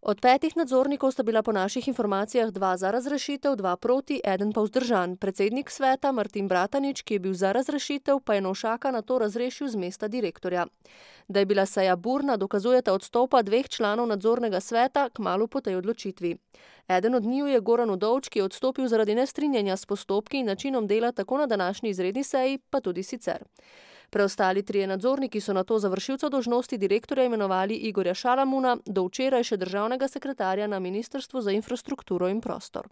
Od petih nadzornikov sta bila po naših informacijah dva za razrešitev, dva proti, eden pa vzdržan. Predsednik sveta Martin Bratanič, ki je bil za razrešitev, pa je Novšaka na to razrešil z mesta direktorja. Da je bila seja burna, dokazujeta odstopa dveh članov nadzornega sveta k malu po tej odločitvi. Eden od njiju je Goran Udovč, ki je odstopil zaradi nestrinjanja s postopki in načinom dela tako na današnji izredni seji, pa tudi sicer. Preostali trije nadzorniki so na to završilca dožnosti direktorja imenovali Igorja Šalamuna, do včeraj še državnega sekretarja na Ministrstvu za infrastrukturo in prostor.